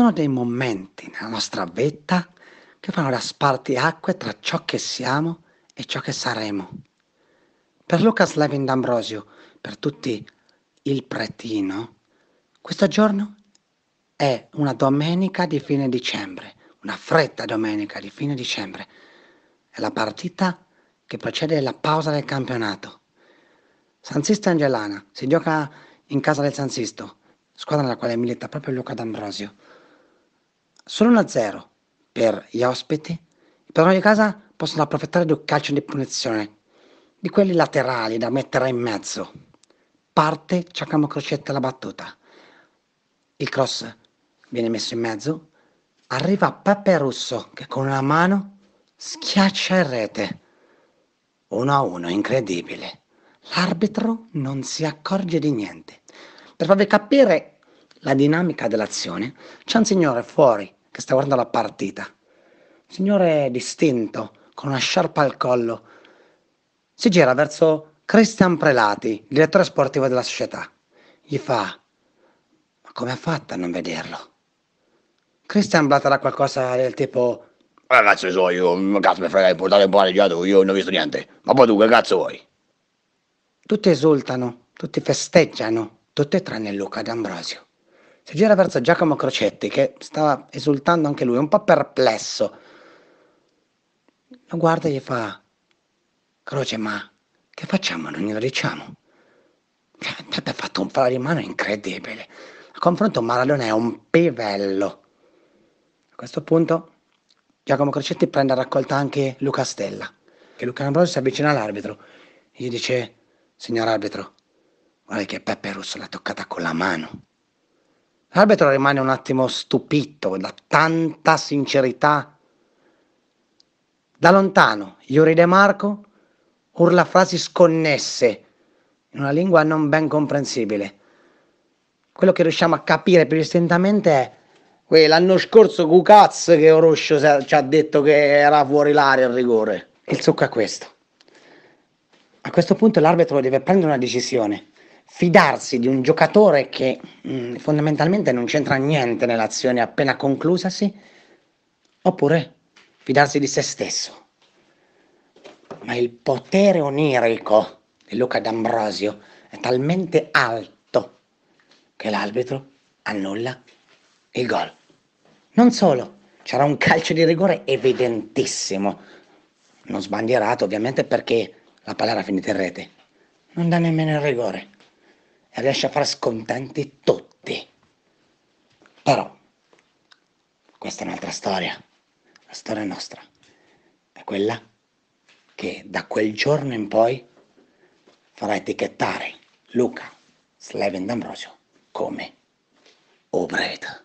sono dei momenti nella nostra vita che fanno da spartiacque tra ciò che siamo e ciò che saremo. Per Lucas Levin D'Ambrosio, per tutti il pretino, questo giorno è una domenica di fine dicembre, una fretta domenica di fine dicembre. È la partita che precede la pausa del campionato. San Sisto Angelana si gioca in casa del San Sisto, squadra nella quale milita proprio Luca D'Ambrosio solo 1 0 per gli ospiti, i padroni di casa possono approfittare di un calcio di punizione, di quelli laterali da mettere in mezzo. Parte Giacomo Crocetta la battuta. Il cross viene messo in mezzo, arriva Peppe Russo che con una mano schiaccia in rete. 1 1, incredibile. L'arbitro non si accorge di niente. Per farvi capire la dinamica dell'azione, c'è un signore fuori che sta guardando la partita, un signore distinto, con una sciarpa al collo, si gira verso Cristian Prelati, direttore sportivo della società, gli fa, ma come ha fatto a non vederlo? Cristian blatterà qualcosa del tipo, ragazzi so io, cazzo mi frega di portare un po' di pareggiato, io non ho visto niente, ma poi tu che cazzo vuoi? Tutti esultano, tutti festeggiano, tutti tranne Luca D'Ambrosio si gira verso Giacomo Crocetti che stava esultando anche lui, un po' perplesso. Lo guarda e gli fa, Croce, ma che facciamo? Non glielo diciamo. Cioè, ha fatto un fallo di mano incredibile. A confronto Maradona è un pivello. A questo punto Giacomo Crocetti prende a raccolta anche Luca Stella. Che Luca Ambrosio si avvicina all'arbitro e gli dice, signor arbitro, guarda che Peppe Russo l'ha toccata con la mano. L'arbitro rimane un attimo stupito da tanta sincerità. Da lontano, Yuri De Marco urla frasi sconnesse in una lingua non ben comprensibile. Quello che riusciamo a capire più distintamente è l'anno scorso Cucaz che Oroscio ci ha detto che era fuori l'aria il rigore. Il succo è questo. A questo punto l'arbitro deve prendere una decisione fidarsi di un giocatore che mh, mm, fondamentalmente non c'entra niente nell'azione appena conclusasi, oppure fidarsi di se stesso. Ma il potere onirico di Luca D'Ambrosio è talmente alto che l'arbitro annulla il gol. Non solo, c'era un calcio di rigore evidentissimo, non sbandierato ovviamente perché la palla era finita in rete. Non dà nemmeno il rigore riesce a far scontenti tutti. Però, questa è un'altra storia, la storia nostra è quella che da quel giorno in poi farà etichettare Luca Sleven D'Ambrosio come Obreta.